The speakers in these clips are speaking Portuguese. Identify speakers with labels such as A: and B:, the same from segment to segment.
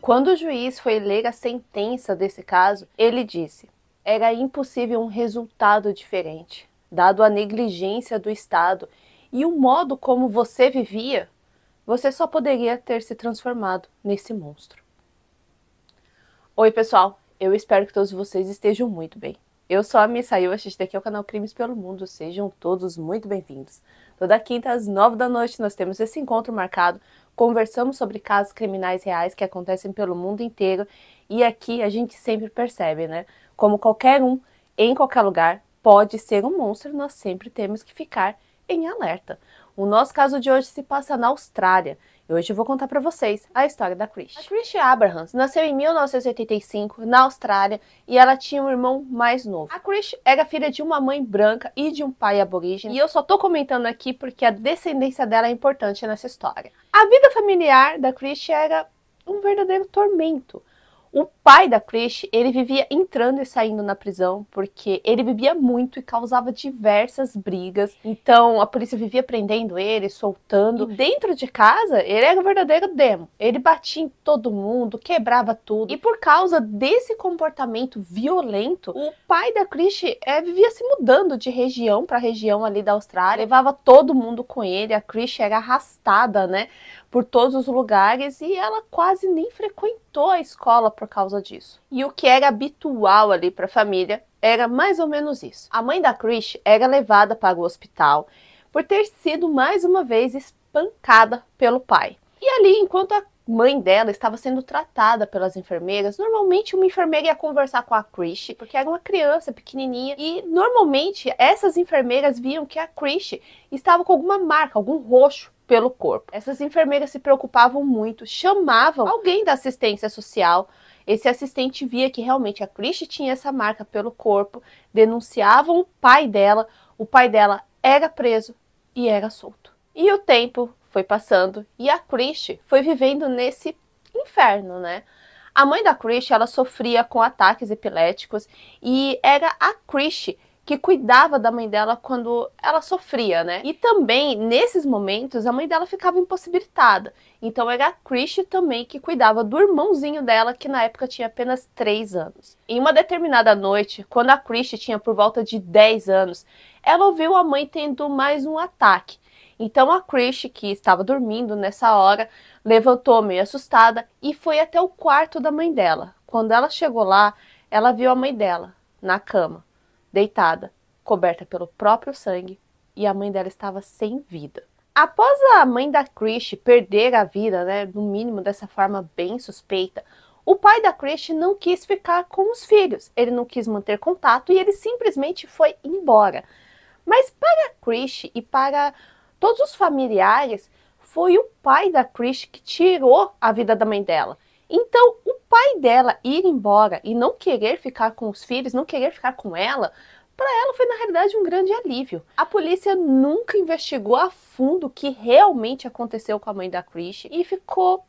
A: Quando o juiz foi ler a sentença desse caso, ele disse: era impossível um resultado diferente, dado a negligência do Estado e o modo como você vivia, você só poderia ter se transformado nesse monstro. Oi, pessoal, eu espero que todos vocês estejam muito bem. Eu sou a Missa Yuashi, daqui é o canal Crimes pelo Mundo, sejam todos muito bem-vindos. Toda quinta às nove da noite nós temos esse encontro marcado. Conversamos sobre casos criminais reais que acontecem pelo mundo inteiro e aqui a gente sempre percebe, né? Como qualquer um, em qualquer lugar, pode ser um monstro, nós sempre temos que ficar em alerta. O nosso caso de hoje se passa na Austrália e hoje eu vou contar para vocês a história da Chris. A Chris Abrahams nasceu em 1985 na Austrália e ela tinha um irmão mais novo. A Chris era filha de uma mãe branca e de um pai aborígene, e eu só tô comentando aqui porque a descendência dela é importante nessa história. A vida familiar da Chris era um verdadeiro tormento. O pai da Chris, ele vivia entrando e saindo na prisão, porque ele bebia muito e causava diversas brigas. Então a polícia vivia prendendo ele, soltando. E uhum. dentro de casa, ele era o verdadeiro demo. Ele batia em todo mundo, quebrava tudo. E por causa desse comportamento violento, o pai da Chris é, vivia se mudando de região para região ali da Austrália, levava todo mundo com ele. A Chris era arrastada, né? por todos os lugares e ela quase nem frequentou a escola por causa disso. E o que era habitual ali para a família era mais ou menos isso. A mãe da Krish era levada para o hospital por ter sido mais uma vez espancada pelo pai. E ali, enquanto a mãe dela estava sendo tratada pelas enfermeiras. Normalmente uma enfermeira ia conversar com a Krish, porque era uma criança pequenininha, e normalmente essas enfermeiras viam que a Krish estava com alguma marca, algum roxo pelo corpo. Essas enfermeiras se preocupavam muito, chamavam alguém da assistência social. Esse assistente via que realmente a Christie tinha essa marca pelo corpo, denunciavam o pai dela, o pai dela era preso e era solto. E o tempo foi passando e a Christie foi vivendo nesse inferno, né? A mãe da Christie, ela sofria com ataques epiléticos e era a Christie que cuidava da mãe dela quando ela sofria, né? E também, nesses momentos, a mãe dela ficava impossibilitada. Então era a Christie também que cuidava do irmãozinho dela, que na época tinha apenas 3 anos. Em uma determinada noite, quando a Christie tinha por volta de 10 anos, ela ouviu a mãe tendo mais um ataque. Então a Christie, que estava dormindo nessa hora, levantou meio assustada e foi até o quarto da mãe dela. Quando ela chegou lá, ela viu a mãe dela na cama deitada, coberta pelo próprio sangue, e a mãe dela estava sem vida. Após a mãe da Krish perder a vida, né, no mínimo dessa forma bem suspeita, o pai da Krish não quis ficar com os filhos, ele não quis manter contato e ele simplesmente foi embora. Mas para Krish e para todos os familiares, foi o pai da Krish que tirou a vida da mãe dela. Então, o pai dela ir embora e não querer ficar com os filhos, não querer ficar com ela, para ela foi na realidade um grande alívio. A polícia nunca investigou a fundo o que realmente aconteceu com a mãe da Chris e ficou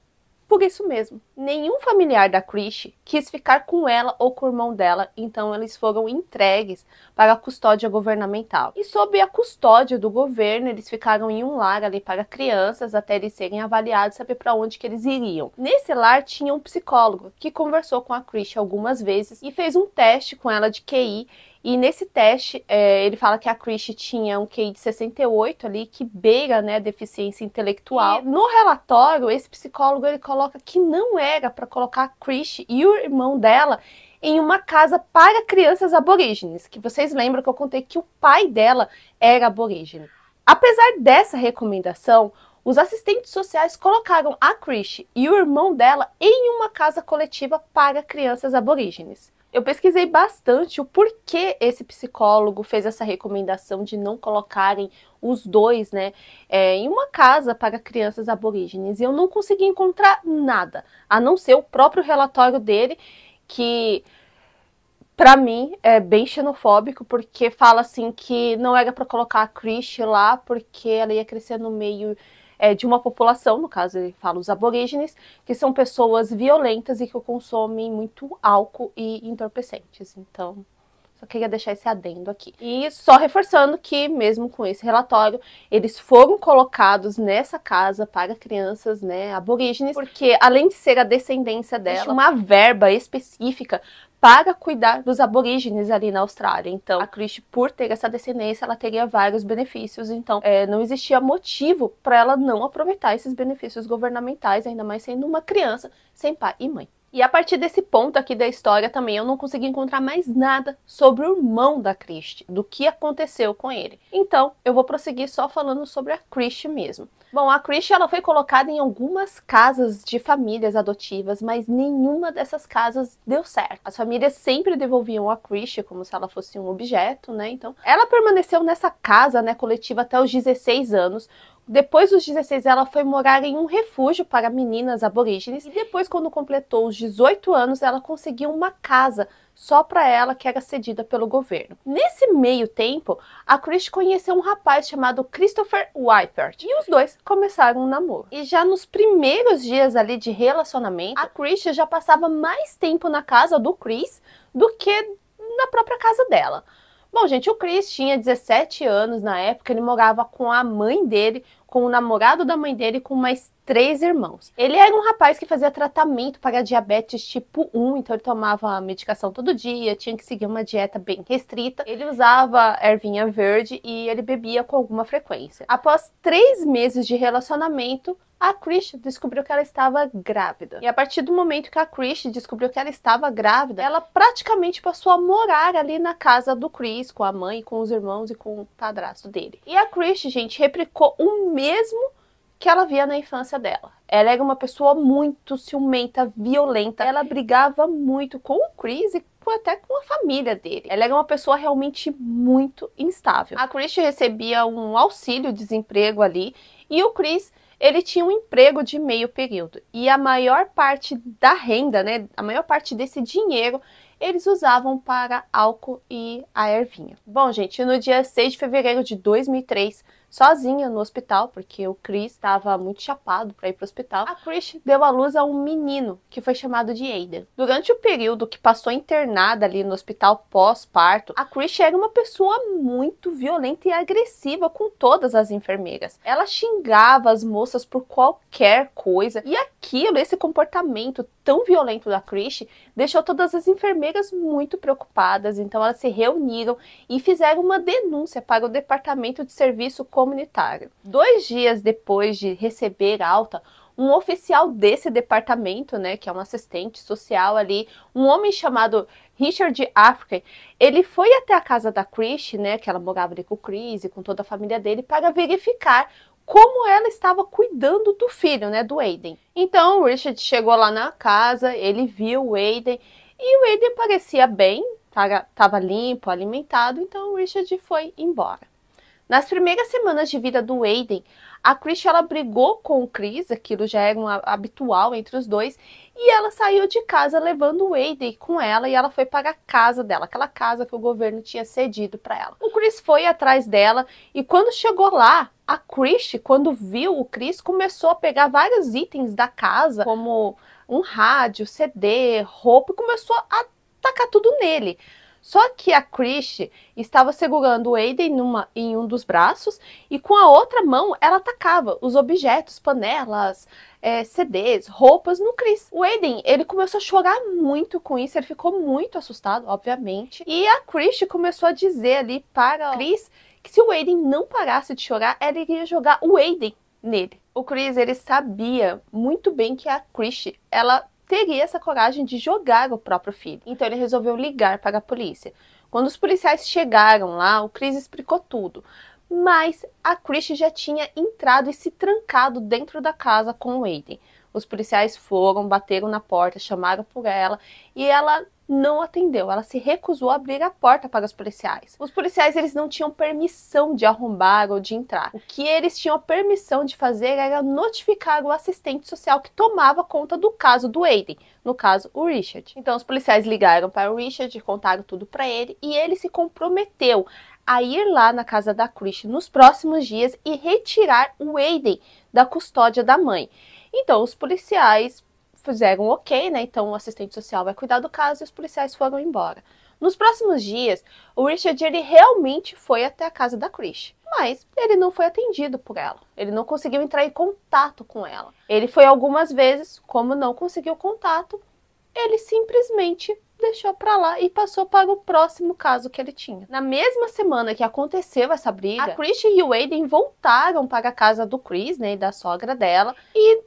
A: por isso mesmo, nenhum familiar da Krish quis ficar com ela ou com o irmão dela, então eles foram entregues para a custódia governamental. E sob a custódia do governo, eles ficaram em um lar ali para crianças até eles serem avaliados e saber para onde que eles iriam. Nesse lar tinha um psicólogo que conversou com a Krish algumas vezes e fez um teste com ela de QI e nesse teste, é, ele fala que a Krish tinha um QI de 68 ali, que beira, né, deficiência intelectual. E no relatório, esse psicólogo ele coloca que não era para colocar a Krish e o irmão dela em uma casa para crianças aborígenes, que vocês lembram que eu contei que o pai dela era aborígene. Apesar dessa recomendação, os assistentes sociais colocaram a Krish e o irmão dela em uma casa coletiva para crianças aborígenes eu pesquisei bastante o porquê esse psicólogo fez essa recomendação de não colocarem os dois, né, é, em uma casa para crianças aborígenes. E eu não consegui encontrar nada, a não ser o próprio relatório dele, que para mim é bem xenofóbico, porque fala assim que não era para colocar a Chris lá porque ela ia crescer no meio é, de uma população, no caso ele fala os aborígenes, que são pessoas violentas e que consomem muito álcool e entorpecentes. Então, só queria deixar esse adendo aqui. E só reforçando que, mesmo com esse relatório, eles foram colocados nessa casa para crianças né, aborígenes, porque além de ser a descendência dela, uma verba específica para cuidar dos aborígenes ali na Austrália. Então, a Christie, por ter essa descendência, ela teria vários benefícios. Então, é, não existia motivo para ela não aproveitar esses benefícios governamentais, ainda mais sendo uma criança sem pai e mãe. E a partir desse ponto aqui da história também eu não consegui encontrar mais nada sobre o irmão da Christie, do que aconteceu com ele. Então, eu vou prosseguir só falando sobre a Christie mesmo. Bom, a Christie ela foi colocada em algumas casas de famílias adotivas, mas nenhuma dessas casas deu certo. As famílias sempre devolviam a Christie como se ela fosse um objeto, né? Então, ela permaneceu nessa casa, né, coletiva até os 16 anos, depois dos 16, ela foi morar em um refúgio para meninas aborígenes. E depois, quando completou os 18 anos, ela conseguiu uma casa só para ela, que era cedida pelo governo. Nesse meio tempo, a Chris conheceu um rapaz chamado Christopher Wipert. E os dois começaram um namoro. E já nos primeiros dias ali de relacionamento, a Chris já passava mais tempo na casa do Chris do que na própria casa dela. Bom, gente, o Chris tinha 17 anos na época, ele morava com a mãe dele, com o namorado da mãe dele com mais três irmãos. Ele era um rapaz que fazia tratamento para diabetes tipo 1, então ele tomava medicação todo dia, tinha que seguir uma dieta bem restrita. Ele usava ervinha verde e ele bebia com alguma frequência. Após três meses de relacionamento, a Krish descobriu que ela estava grávida. E a partir do momento que a Krish descobriu que ela estava grávida, ela praticamente passou a morar ali na casa do Chris, com a mãe, com os irmãos e com o padrasto dele. E a Krish, gente, replicou o mesmo que ela via na infância dela. Ela era uma pessoa muito ciumenta, violenta. Ela brigava muito com o Chris e até com a família dele. Ela era uma pessoa realmente muito instável. A Chris recebia um auxílio desemprego ali e o Chris ele tinha um emprego de meio período e a maior parte da renda, né, a maior parte desse dinheiro, eles usavam para álcool e a ervinha. Bom, gente, no dia 6 de fevereiro de 2003, sozinha no hospital, porque o Chris estava muito chapado para ir para o hospital. A Chris deu à luz a um menino que foi chamado de Aiden. Durante o período que passou internada ali no hospital pós-parto, a Chris era uma pessoa muito violenta e agressiva com todas as enfermeiras. Ela xingava as moças por qualquer coisa e aquilo, esse comportamento tão violento da Chris, deixou todas as enfermeiras muito preocupadas. Então elas se reuniram e fizeram uma denúncia para o departamento de serviço comunitário. Dois dias depois de receber alta, um oficial desse departamento, né, que é um assistente social ali, um homem chamado Richard Africa, ele foi até a casa da Chris, né, que ela morava ali com o Chris e com toda a família dele, para verificar como ela estava cuidando do filho, né, do Aiden. Então, o Richard chegou lá na casa, ele viu o Aiden e o Aiden parecia bem, estava limpo, alimentado, então o Richard foi embora. Nas primeiras semanas de vida do Aiden, a Chris ela brigou com o Chris, aquilo já é um habitual entre os dois, e ela saiu de casa levando o Aiden com ela e ela foi para a casa dela, aquela casa que o governo tinha cedido para ela. O Chris foi atrás dela e quando chegou lá, a Chris, quando viu o Chris, começou a pegar vários itens da casa, como um rádio, CD, roupa, e começou a tacar tudo nele. Só que a Krish estava segurando o Aiden numa, em um dos braços e com a outra mão ela atacava os objetos, panelas, é, CDs, roupas no Chris. O Aiden, ele começou a chorar muito com isso, ele ficou muito assustado, obviamente. E a Krish começou a dizer ali para Chris que se o Aiden não parasse de chorar, ela iria jogar o Aiden nele. O Chris, ele sabia muito bem que a Krish, ela teria essa coragem de jogar o próprio filho. Então ele resolveu ligar para a polícia. Quando os policiais chegaram lá, o Chris explicou tudo. Mas a Chris já tinha entrado e se trancado dentro da casa com o Aiden. Os policiais foram, bateram na porta, chamaram por ela e ela não atendeu. Ela se recusou a abrir a porta para os policiais. Os policiais eles não tinham permissão de arrombar ou de entrar. O que eles tinham a permissão de fazer era notificar o assistente social que tomava conta do caso do Aiden, no caso o Richard. Então os policiais ligaram para o Richard, contaram tudo para ele e ele se comprometeu a ir lá na casa da Christie nos próximos dias e retirar o Aiden da custódia da mãe. Então os policiais fizeram ok, né? Então o assistente social vai cuidar do caso e os policiais foram embora. Nos próximos dias, o Richard ele realmente foi até a casa da Chris, mas ele não foi atendido por ela. Ele não conseguiu entrar em contato com ela. Ele foi algumas vezes, como não conseguiu contato, ele simplesmente deixou para lá e passou para o próximo caso que ele tinha. Na mesma semana que aconteceu essa briga, a Chris e o Aiden voltaram para a casa do Chris, né, e da sogra dela, e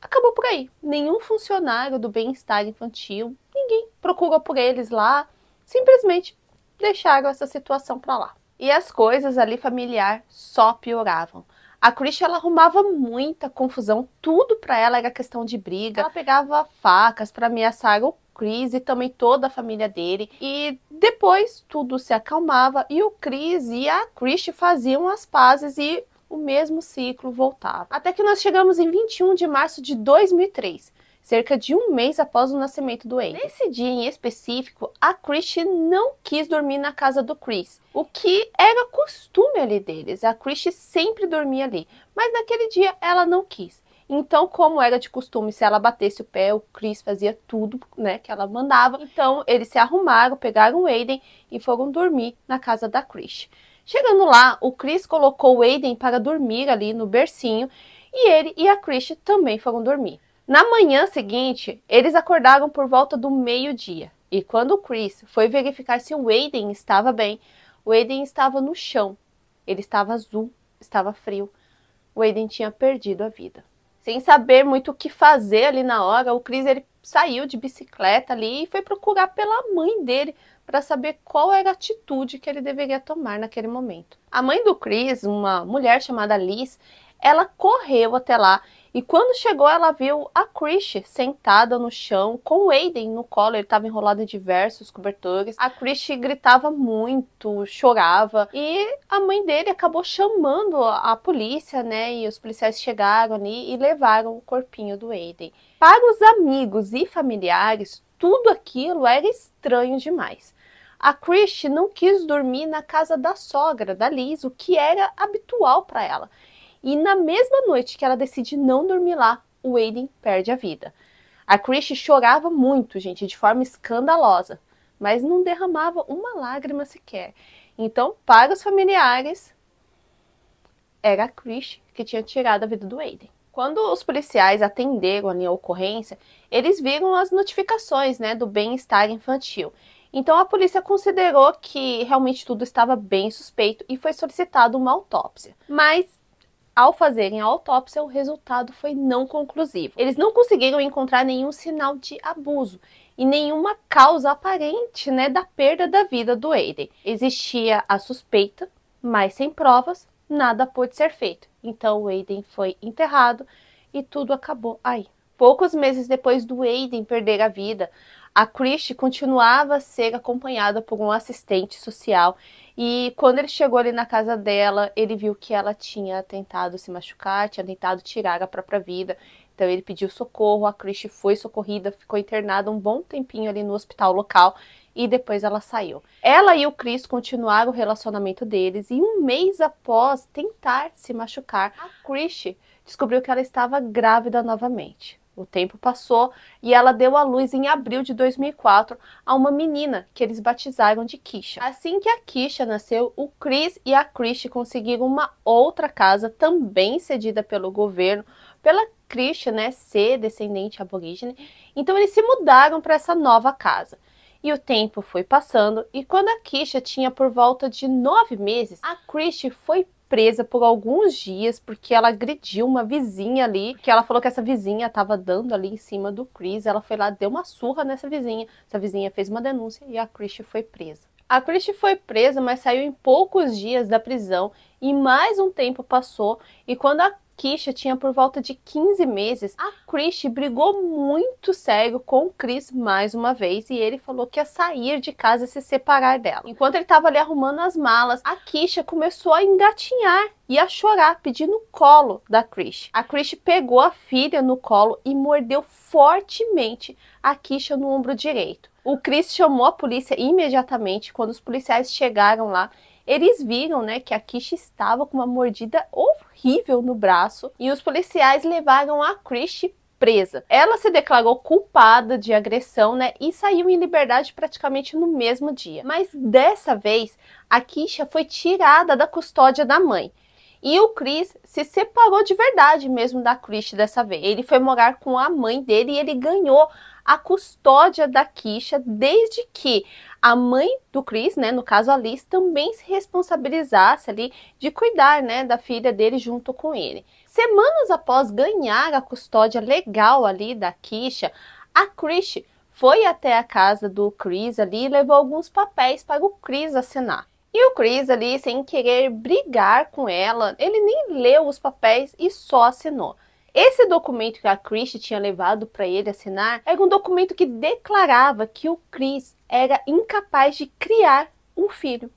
A: acabou por aí. Nenhum funcionário do bem-estar infantil, ninguém procurou por eles lá, simplesmente deixaram essa situação para lá. E as coisas ali familiar só pioravam. A Christian ela arrumava muita confusão, tudo para ela era questão de briga. Ela pegava facas para ameaçar o Chris e também toda a família dele. E depois tudo se acalmava e o Chris e a Christian faziam as pazes e o mesmo ciclo voltava. Até que nós chegamos em 21 de março de 2003, cerca de um mês após o nascimento do Aiden. Nesse dia em específico, a Christie não quis dormir na casa do Chris, o que era costume ali deles. A Christie sempre dormia ali, mas naquele dia ela não quis. Então, como era de costume, se ela batesse o pé, o Chris fazia tudo, né, que ela mandava. Então, eles se arrumaram, pegaram o Aiden e foram dormir na casa da Chris. Chegando lá, o Chris colocou o Aiden para dormir ali no bercinho e ele e a Chris também foram dormir. Na manhã seguinte, eles acordaram por volta do meio-dia e quando o Chris foi verificar se o Aiden estava bem, o Aiden estava no chão. Ele estava azul, estava frio. O Aiden tinha perdido a vida. Sem saber muito o que fazer ali na hora, o Chris ele saiu de bicicleta ali e foi procurar pela mãe dele para saber qual era a atitude que ele deveria tomar naquele momento. A mãe do Chris, uma mulher chamada Liz, ela correu até lá e quando chegou ela viu a Chris sentada no chão com o Aiden no colo, ele estava enrolado em diversos cobertores. A Chris gritava muito, chorava e a mãe dele acabou chamando a polícia, né? E os policiais chegaram ali e levaram o corpinho do Aiden. Para os amigos e familiares, tudo aquilo era estranho demais. A Christie não quis dormir na casa da sogra, da Liz, o que era habitual para ela. E na mesma noite que ela decide não dormir lá, o Aiden perde a vida. A Christie chorava muito, gente, de forma escandalosa, mas não derramava uma lágrima sequer. Então, para os familiares, era a que tinha tirado a vida do Aiden. Quando os policiais atenderam a minha ocorrência, eles viram as notificações né, do bem-estar infantil então a polícia considerou que realmente tudo estava bem suspeito e foi solicitada uma autópsia. Mas ao fazerem a autópsia, o resultado foi não conclusivo. Eles não conseguiram encontrar nenhum sinal de abuso e nenhuma causa aparente, né, da perda da vida do Aiden. Existia a suspeita, mas sem provas, nada pôde ser feito. Então o Aiden foi enterrado e tudo acabou aí. Poucos meses depois do Aiden perder a vida, a Christie continuava a ser acompanhada por um assistente social e quando ele chegou ali na casa dela, ele viu que ela tinha tentado se machucar, tinha tentado tirar a própria vida. Então ele pediu socorro, a Christie foi socorrida, ficou internada um bom tempinho ali no hospital local e depois ela saiu. Ela e o Chris continuaram o relacionamento deles e um mês após tentar se machucar, a Christie descobriu que ela estava grávida novamente. O tempo passou e ela deu à luz em abril de 2004 a uma menina que eles batizaram de Kisha. Assim que a Kisha nasceu, o Chris e a Christie conseguiram uma outra casa também cedida pelo governo, pela Christie, né, ser descendente aborígene. Então eles se mudaram para essa nova casa. E o tempo foi passando, e quando a Kisha tinha por volta de nove meses, a Christie foi presa por alguns dias porque ela agrediu uma vizinha ali, que ela falou que essa vizinha tava dando ali em cima do Chris, ela foi lá, deu uma surra nessa vizinha, essa vizinha fez uma denúncia e a Chris foi presa. A Chris foi presa, mas saiu em poucos dias da prisão e mais um tempo passou e quando a Kisha tinha por volta de 15 meses, a Krish brigou muito cego com o Chris mais uma vez e ele falou que ia sair de casa e se separar dela. Enquanto ele estava ali arrumando as malas, a Kisha começou a engatinhar e a chorar, pedindo colo da Krish. A Krish pegou a filha no colo e mordeu fortemente a Kisha no ombro direito. O Chris chamou a polícia imediatamente quando os policiais chegaram lá eles viram, né, que a Kish estava com uma mordida horrível no braço e os policiais levaram a Krish presa. Ela se declarou culpada de agressão, né, e saiu em liberdade praticamente no mesmo dia. Mas dessa vez, a Kisha foi tirada da custódia da mãe e o Chris se separou de verdade mesmo da Christie dessa vez. Ele foi morar com a mãe dele e ele ganhou a custódia da Kisha desde que a mãe do Chris, né, no caso a Liz, também se responsabilizasse ali de cuidar, né, da filha dele junto com ele. Semanas após ganhar a custódia legal ali da Kisha, a Christie foi até a casa do Chris ali e levou alguns papéis para o Chris assinar. E o Chris ali, sem querer brigar com ela, ele nem leu os papéis e só assinou. Esse documento que a Christie tinha levado para ele assinar era um documento que declarava que o Chris era incapaz de criar um filho.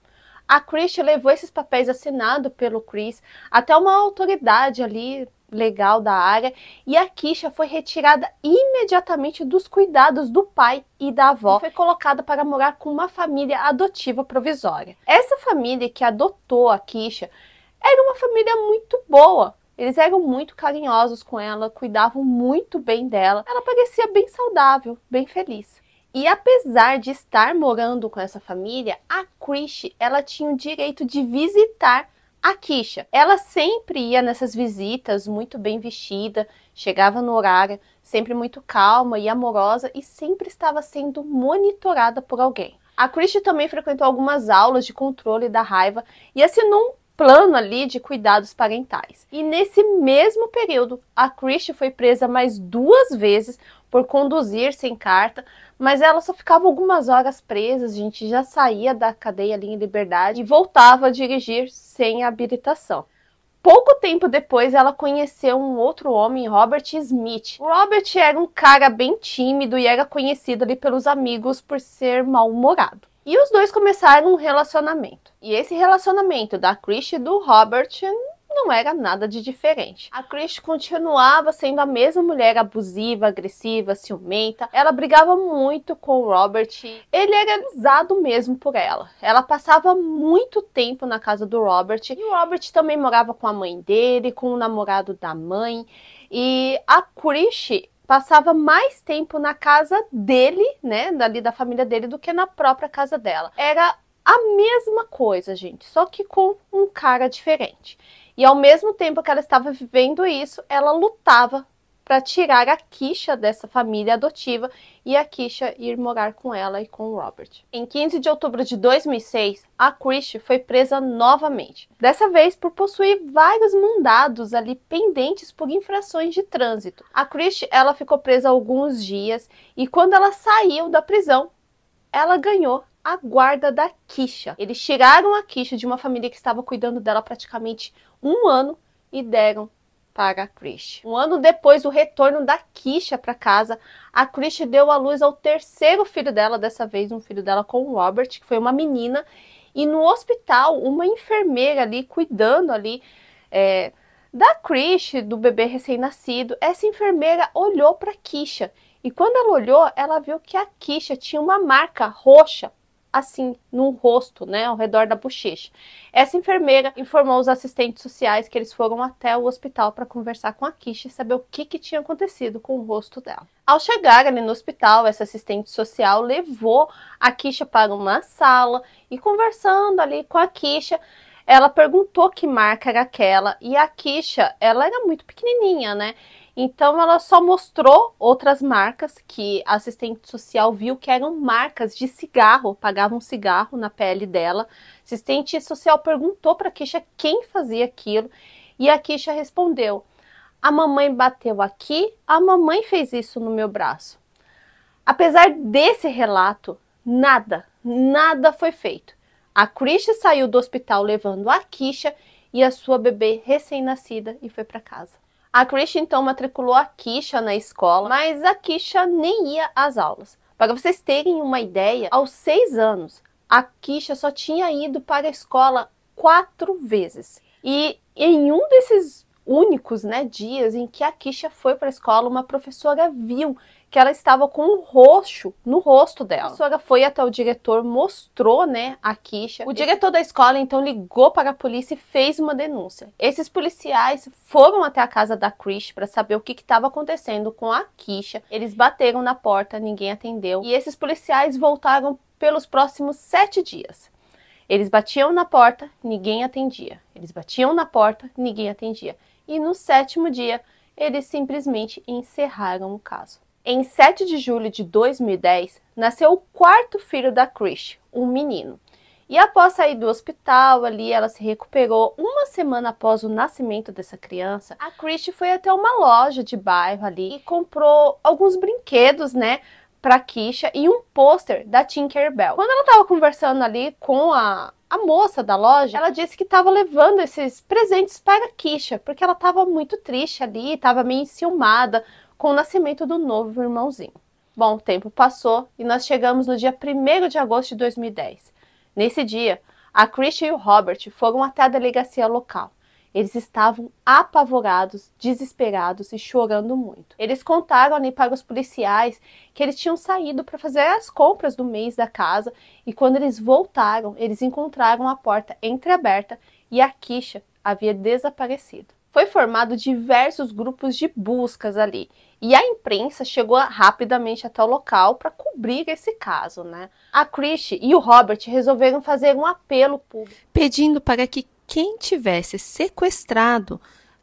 A: A Christie levou esses papéis assinados pelo Chris até uma autoridade ali legal da área, e a Kisha foi retirada imediatamente dos cuidados do pai e da avó e foi colocada para morar com uma família adotiva provisória. Essa família que adotou a Kisha era uma família muito boa. Eles eram muito carinhosos com ela, cuidavam muito bem dela. Ela parecia bem saudável, bem feliz. E apesar de estar morando com essa família, a Krish, ela tinha o direito de visitar a Kisha, ela sempre ia nessas visitas muito bem vestida, chegava no horário, sempre muito calma e amorosa e sempre estava sendo monitorada por alguém. A Christie também frequentou algumas aulas de controle da raiva e assinou um plano ali de cuidados parentais. E nesse mesmo período, a Christie foi presa mais duas vezes por conduzir sem carta, mas ela só ficava algumas horas presa, a gente já saía da cadeia ali em liberdade e voltava a dirigir sem habilitação. Pouco tempo depois, ela conheceu um outro homem, Robert Smith. Robert era um cara bem tímido e era conhecido ali pelos amigos por ser mal-humorado. E os dois começaram um relacionamento. E esse relacionamento da Chris e do Robert não era nada de diferente. A Chris continuava sendo a mesma mulher abusiva, agressiva, ciumenta. Ela brigava muito com o Robert. Ele era usado mesmo por ela. Ela passava muito tempo na casa do Robert. E o Robert também morava com a mãe dele, com o namorado da mãe. E a Chris passava mais tempo na casa dele, né, da família dele, do que na própria casa dela. Era a mesma coisa, gente, só que com um cara diferente. E ao mesmo tempo que ela estava vivendo isso, ela lutava para tirar a Kisha dessa família adotiva e a Kisha ir morar com ela e com o Robert. Em 15 de outubro de 2006, a Krish foi presa novamente, dessa vez por possuir vários mandados ali pendentes por infrações de trânsito. A Krish, ela ficou presa alguns dias e quando ela saiu da prisão, ela ganhou a guarda da Kisha. Eles tiraram a Kisha de uma família que estava cuidando dela praticamente um ano e deram para Krish. Um ano depois do retorno da Kisha para casa, a Krish deu à luz ao terceiro filho dela, dessa vez um filho dela com o Robert, que foi uma menina, e no hospital, uma enfermeira ali cuidando ali é, da Krish, do bebê recém-nascido, essa enfermeira olhou para Kisha e quando ela olhou, ela viu que a Kisha tinha uma marca roxa assim no rosto, né, ao redor da bochecha. Essa enfermeira informou os assistentes sociais que eles foram até o hospital para conversar com a Kisha e saber o que, que tinha acontecido com o rosto dela. Ao chegar ali no hospital, essa assistente social levou a Kisha para uma sala e conversando ali com a Kisha, ela perguntou que marca era aquela e a Kisha, ela era muito pequenininha, né? Então ela só mostrou outras marcas que a assistente social viu que eram marcas de cigarro, pagavam um cigarro na pele dela. A assistente social perguntou para a Kisha quem fazia aquilo e a Kisha respondeu: "A mamãe bateu aqui, a mamãe fez isso no meu braço". Apesar desse relato, nada, nada foi feito. A Krisha saiu do hospital levando a Kisha e a sua bebê recém-nascida e foi para casa. A Christian então matriculou a Kisha na escola, mas a Kisha nem ia às aulas. Para vocês terem uma ideia, aos seis anos, a Kisha só tinha ido para a escola quatro vezes. E em um desses únicos né, dias em que a Kisha foi para a escola, uma professora viu que ela estava com um roxo no rosto dela. A sogra foi até o diretor, mostrou, né, a quicha. O diretor da escola então ligou para a polícia e fez uma denúncia. Esses policiais foram até a casa da Krish para saber o que estava acontecendo com a quicha. Eles bateram na porta, ninguém atendeu. E esses policiais voltaram pelos próximos sete dias. Eles batiam na porta, ninguém atendia. Eles batiam na porta, ninguém atendia. E no sétimo dia, eles simplesmente encerraram o caso. Em 7 de julho de 2010, nasceu o quarto filho da Chris, um menino. E após sair do hospital, ali ela se recuperou. Uma semana após o nascimento dessa criança, a Chris foi até uma loja de bairro ali e comprou alguns brinquedos, né? Pra Kisha e um pôster da Tinkerbell. Quando ela tava conversando ali com a, a moça da loja, ela disse que estava levando esses presentes para Kisha, porque ela estava muito triste ali, estava meio enciumada com o nascimento do novo irmãozinho. Bom, o tempo passou e nós chegamos no dia 1 de agosto de 2010. Nesse dia, a Christian e o Robert foram até a delegacia local. Eles estavam apavorados, desesperados e chorando muito. Eles contaram ali para os policiais que eles tinham saído para fazer as compras do mês da casa e quando eles voltaram, eles encontraram a porta entreaberta e a Kisha havia desaparecido. Foi formado diversos grupos de buscas ali e a imprensa chegou rapidamente até o local para cobrir esse caso, né? A Christie e o Robert resolveram fazer um apelo público, pedindo para que quem tivesse sequestrado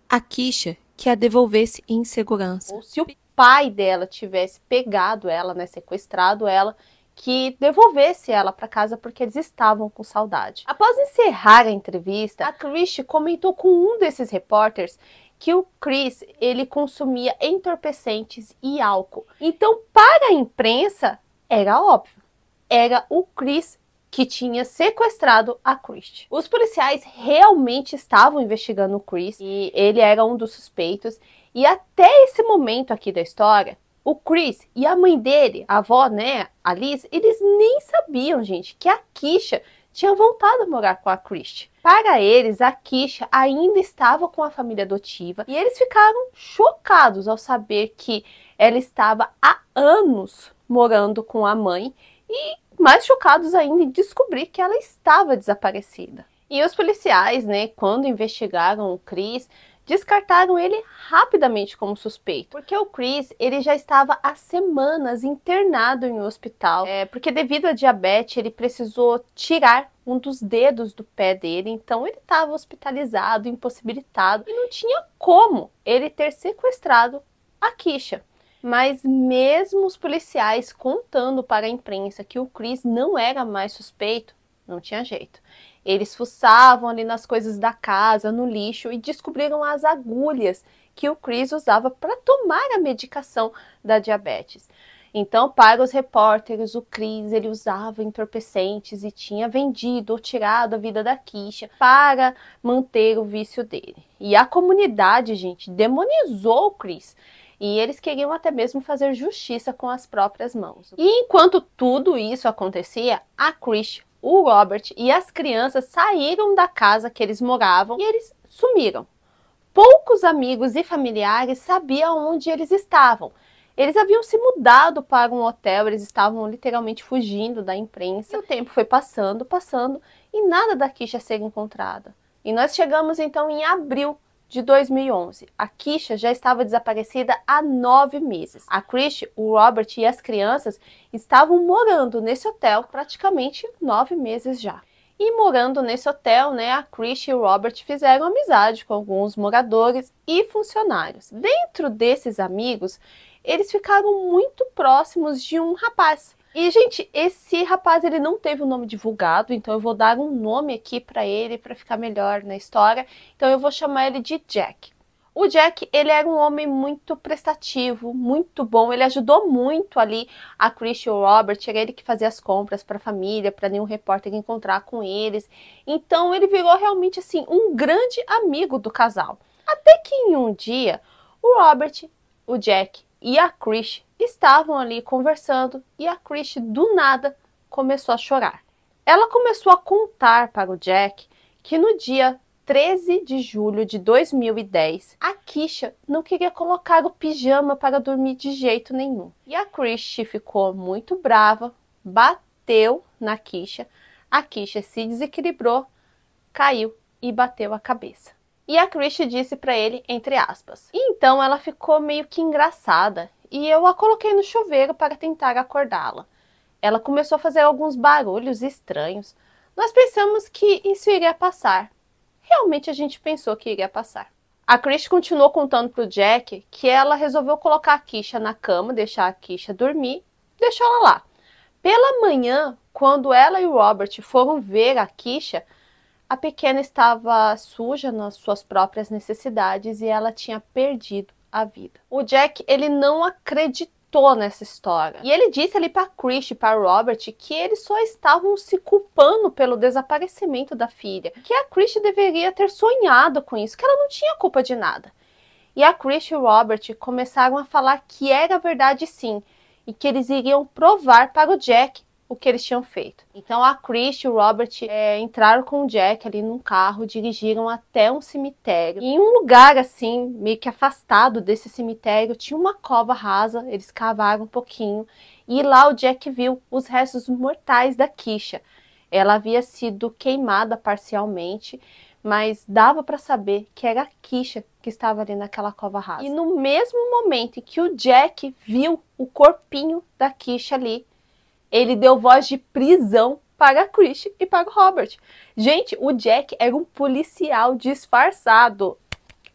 A: a Kisha que a devolvesse em segurança. Ou se o pai dela tivesse pegado ela, né, sequestrado ela, que devolvesse ela para casa porque eles estavam com saudade. Após encerrar a entrevista, a Christie comentou com um desses repórteres que o Chris ele consumia entorpecentes e álcool. Então, para a imprensa, era óbvio. Era o Chris que tinha sequestrado a Christie. Os policiais realmente estavam investigando o Chris e ele era um dos suspeitos. E até esse momento aqui da história, o Chris e a mãe dele, a avó, né, a Liz, eles nem sabiam, gente, que a Kisha tinha voltado a morar com a Christie. Para eles, a Kisha ainda estava com a família adotiva e eles ficaram chocados ao saber que ela estava há anos morando com a mãe e mais chocados ainda em descobrir que ela estava desaparecida. E os policiais, né, quando investigaram o Chris, descartaram ele rapidamente como suspeito, porque o Chris ele já estava há semanas internado em um hospital, é, porque devido à diabetes ele precisou tirar um dos dedos do pé dele, então ele estava hospitalizado, impossibilitado e não tinha como ele ter sequestrado a Kisha. Mas mesmo os policiais contando para a imprensa que o Chris não era mais suspeito, não tinha jeito. Eles fuçavam ali nas coisas da casa, no lixo e descobriram as agulhas que o Chris usava para tomar a medicação da diabetes. Então, para os repórteres, o Cris ele usava entorpecentes e tinha vendido ou tirado a vida da Kisha para manter o vício dele. E a comunidade, gente, demonizou o Cris. E eles queriam até mesmo fazer justiça com as próprias mãos. E enquanto tudo isso acontecia, a Chris, o Robert e as crianças saíram da casa que eles moravam e eles sumiram. Poucos amigos e familiares sabiam onde eles estavam eles haviam se mudado para um hotel, eles estavam literalmente fugindo da imprensa. E o tempo foi passando, passando, e nada da Kisha ser encontrada. E nós chegamos então em abril de 2011. A Kisha já estava desaparecida há nove meses. A Chris, o Robert e as crianças estavam morando nesse hotel praticamente nove meses já. E morando nesse hotel, né, a Chris e o Robert fizeram amizade com alguns moradores e funcionários. Dentro desses amigos, eles ficaram muito próximos de um rapaz. E, gente, esse rapaz ele não teve o um nome divulgado, então eu vou dar um nome aqui para ele para ficar melhor na história. Então eu vou chamar ele de Jack. O Jack, ele era um homem muito prestativo, muito bom, ele ajudou muito ali a Christian Robert, era ele que fazia as compras para a família, para nenhum repórter encontrar com eles. Então ele virou realmente assim um grande amigo do casal. Até que em um dia, o Robert, o Jack e a Krish estavam ali conversando e a Krish do nada começou a chorar. Ela começou a contar para o Jack que no dia 13 de julho de 2010, a Kisha não queria colocar o pijama para dormir de jeito nenhum. E a Krish ficou muito brava, bateu na Kisha, a Kisha se desequilibrou, caiu e bateu a cabeça. E a Christie disse para ele, entre aspas. E então ela ficou meio que engraçada e eu a coloquei no chuveiro para tentar acordá-la. Ela começou a fazer alguns barulhos estranhos. Nós pensamos que isso iria passar. Realmente a gente pensou que iria passar. A Chris continuou contando para o Jack que ela resolveu colocar a Kisha na cama, deixar a Kisha dormir, deixou ela lá. Pela manhã, quando ela e o Robert foram ver a Kisha, a pequena estava suja nas suas próprias necessidades e ela tinha perdido a vida. O Jack, ele não acreditou nessa história. E ele disse ali para Chris e para Robert que eles só estavam se culpando pelo desaparecimento da filha, que a Chris deveria ter sonhado com isso, que ela não tinha culpa de nada. E a Chris e Robert começaram a falar que era verdade sim, e que eles iriam provar para o Jack o que eles tinham feito. Então a Chris e o Robert é, entraram com o Jack ali num carro, dirigiram até um cemitério. E em um lugar assim, meio que afastado desse cemitério, tinha uma cova rasa, eles cavaram um pouquinho. E lá o Jack viu os restos mortais da Kisha. Ela havia sido queimada parcialmente, mas dava para saber que era a Kisha que estava ali naquela cova rasa. E no mesmo momento em que o Jack viu o corpinho da Kisha ali, ele deu voz de prisão para Chris e para o Robert. Gente, o Jack era um policial disfarçado.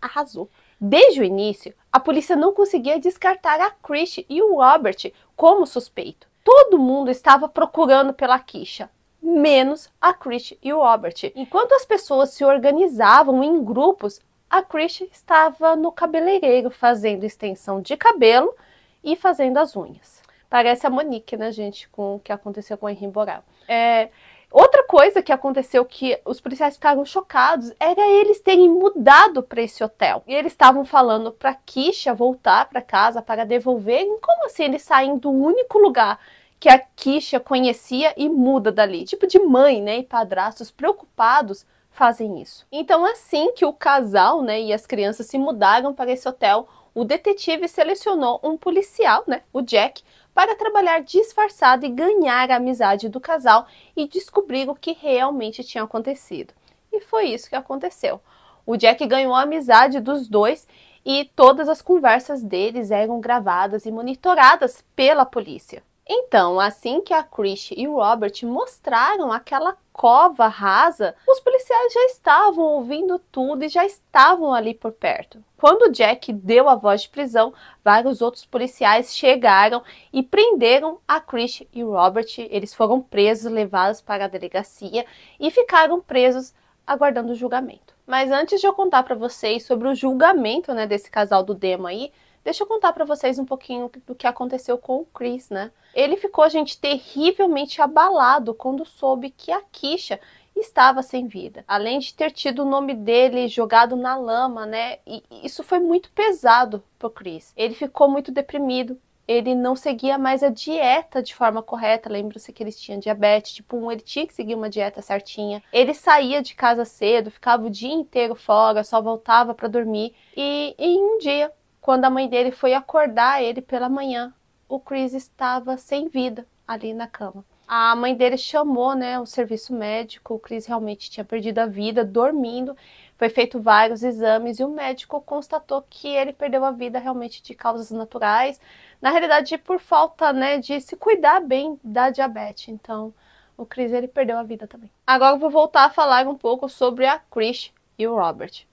A: Arrasou. Desde o início, a polícia não conseguia descartar a Chris e o Robert como suspeito. Todo mundo estava procurando pela Kisha, menos a Chris e o Robert. Enquanto as pessoas se organizavam em grupos, a Chris estava no cabeleireiro fazendo extensão de cabelo e fazendo as unhas. Parece a Monique, né, gente, com o que aconteceu com o Henri Boral. É, outra coisa que aconteceu que os policiais ficaram chocados era eles terem mudado para esse hotel. E eles estavam falando para Kisha voltar para casa para devolver. Como assim eles saem do único lugar que a Kisha conhecia e muda dali? Tipo de mãe, né, e padrastos preocupados fazem isso. Então, assim que o casal, né, e as crianças se mudaram para esse hotel, o detetive selecionou um policial, né, o Jack, para trabalhar disfarçado e ganhar a amizade do casal e descobrir o que realmente tinha acontecido. E foi isso que aconteceu. O Jack ganhou a amizade dos dois e todas as conversas deles eram gravadas e monitoradas pela polícia. Então, assim que a Chris e o Robert mostraram aquela cova rasa, os policiais já estavam ouvindo tudo e já estavam ali por perto. Quando Jack deu a voz de prisão, vários outros policiais chegaram e prenderam a Chris e Robert. Eles foram presos, levados para a delegacia e ficaram presos aguardando o julgamento. Mas antes de eu contar para vocês sobre o julgamento né, desse casal do Demo aí, Deixa eu contar para vocês um pouquinho do que aconteceu com o Chris, né? Ele ficou, gente, terrivelmente abalado quando soube que a Kisha estava sem vida. Além de ter tido o nome dele jogado na lama, né? E isso foi muito pesado pro Chris. Ele ficou muito deprimido. Ele não seguia mais a dieta de forma correta. Lembra-se que eles tinham diabetes tipo 1, ele tinha que seguir uma dieta certinha. Ele saía de casa cedo, ficava o dia inteiro fora, só voltava para dormir. E em um dia quando a mãe dele foi acordar ele pela manhã, o Chris estava sem vida ali na cama. A mãe dele chamou, né, o serviço médico. O Chris realmente tinha perdido a vida dormindo. Foi feito vários exames e o médico constatou que ele perdeu a vida realmente de causas naturais. Na realidade, por falta, né, de se cuidar bem da diabetes. Então, o Chris ele perdeu a vida também. Agora eu vou voltar a falar um pouco sobre a Chris e o Robert.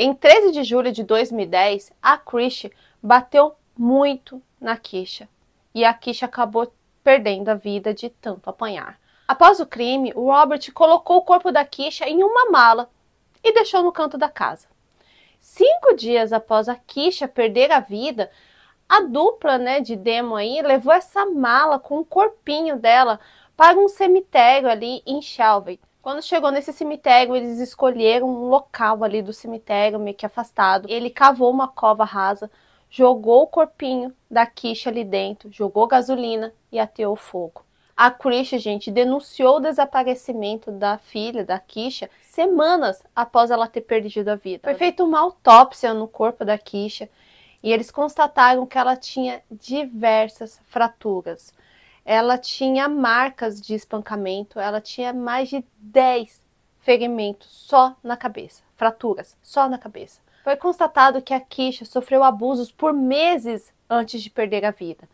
A: Em 13 de julho de 2010, a Chris bateu muito na Kisha e a Kisha acabou perdendo a vida de tanto apanhar. Após o crime, o Robert colocou o corpo da Kisha em uma mala e deixou no canto da casa. Cinco dias após a Kisha perder a vida, a dupla né, de demo aí levou essa mala com o corpinho dela para um cemitério ali em Shelby. Quando chegou nesse cemitério, eles escolheram um local ali do cemitério, meio que afastado. Ele cavou uma cova rasa, jogou o corpinho da Kisha ali dentro, jogou gasolina e ateou fogo. A Krisha, gente, denunciou o desaparecimento da filha, da Kisha, semanas após ela ter perdido a vida. Foi feita uma autópsia no corpo da Kisha e eles constataram que ela tinha diversas fraturas ela tinha marcas de espancamento, ela tinha mais de 10 ferimentos só na cabeça, fraturas só na cabeça. Foi constatado que a Kisha sofreu abusos por meses antes de perder a vida.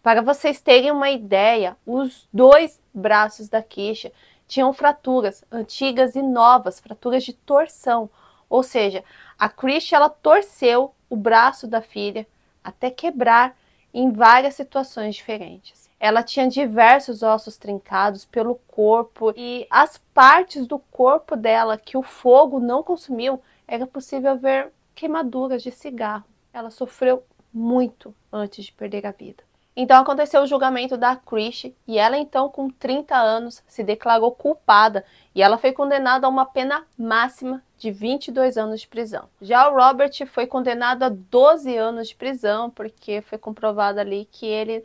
A: Para vocês terem uma ideia, os dois braços da Kisha tinham fraturas antigas e novas, fraturas de torção. Ou seja, a Kisha ela torceu o braço da filha até quebrar em várias situações diferentes. Ela tinha diversos ossos trincados pelo corpo e as partes do corpo dela que o fogo não consumiu era possível ver queimaduras de cigarro. Ela sofreu muito antes de perder a vida. Então aconteceu o julgamento da Chris e ela então com 30 anos se declarou culpada e ela foi condenada a uma pena máxima de 22 anos de prisão. Já o Robert foi condenado a 12 anos de prisão porque foi comprovado ali que ele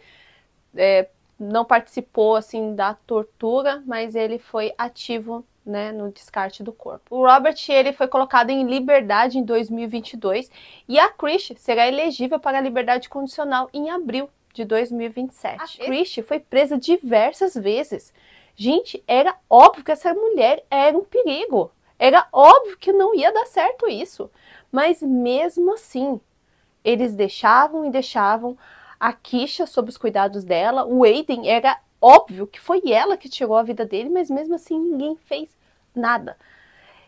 A: é, não participou assim da tortura, mas ele foi ativo né, no descarte do corpo. O Robert ele foi colocado em liberdade em 2022 e a Chris será elegível para a liberdade condicional em abril de 2027. A Chris foi presa diversas vezes. Gente, era óbvio que essa mulher era um perigo. Era óbvio que não ia dar certo isso. Mas mesmo assim, eles deixavam e deixavam a Kisha sob os cuidados dela, o Aiden era óbvio que foi ela que tirou a vida dele, mas mesmo assim ninguém fez nada.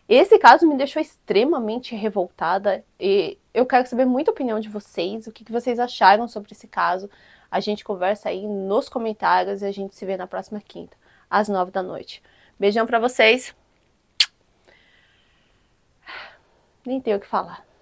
A: Esse caso me deixou extremamente revoltada e eu quero saber muita opinião de vocês, o que vocês acharam sobre esse caso. A gente conversa aí nos comentários e a gente se vê na próxima quinta, às nove da noite. Beijão para vocês. Nem tenho o que falar.